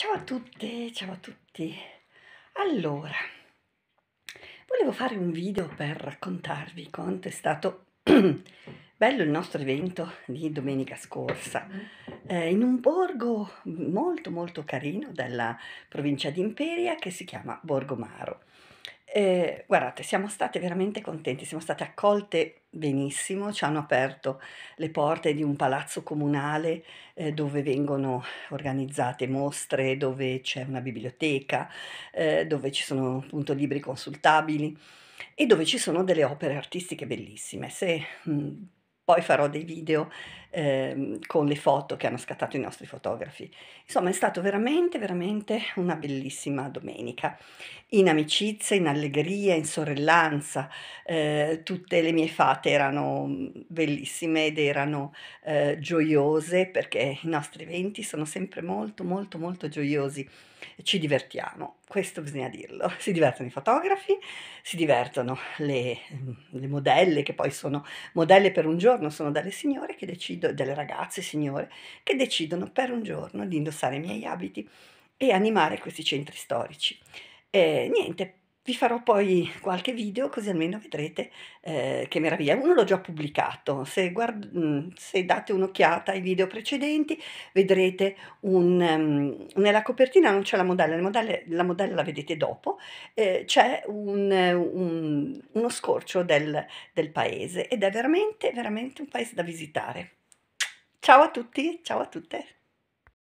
Ciao a tutte, ciao a tutti. Allora, volevo fare un video per raccontarvi quanto è stato bello il nostro evento di domenica scorsa mm-hmm. eh, in un borgo molto molto carino della provincia di Imperia che si chiama Borgomaro. Eh, guardate, siamo state veramente contenti, siamo state accolte benissimo, ci hanno aperto le porte di un palazzo comunale eh, dove vengono organizzate mostre, dove c'è una biblioteca, eh, dove ci sono appunto libri consultabili e dove ci sono delle opere artistiche bellissime. Se mh, poi farò dei video eh, con le foto che hanno scattato i nostri fotografi. Insomma, è stato veramente, veramente una bellissima domenica, in amicizia, in allegria, in sorellanza. Eh, tutte le mie fate erano mm, bellissime ed erano eh, gioiose perché i nostri eventi sono sempre molto, molto, molto gioiosi. Ci divertiamo, questo bisogna dirlo. Si divertono i fotografi, si divertono le, mm, le modelle, che poi sono modelle per un giorno giorno sono delle signore che decidono, delle ragazze signore, che decidono per un giorno di indossare i miei abiti e animare questi centri storici. E niente, vi farò poi qualche video così almeno vedrete eh, che meraviglia. Uno l'ho già pubblicato, se, guard- mm, se date un'occhiata ai video precedenti vedrete un, um, nella copertina non c'è la modella, la modella, la, modella la vedete dopo, eh, c'è un, un, uno scorcio del, del paese ed è veramente, veramente un paese da visitare. Ciao a tutti, ciao a tutte!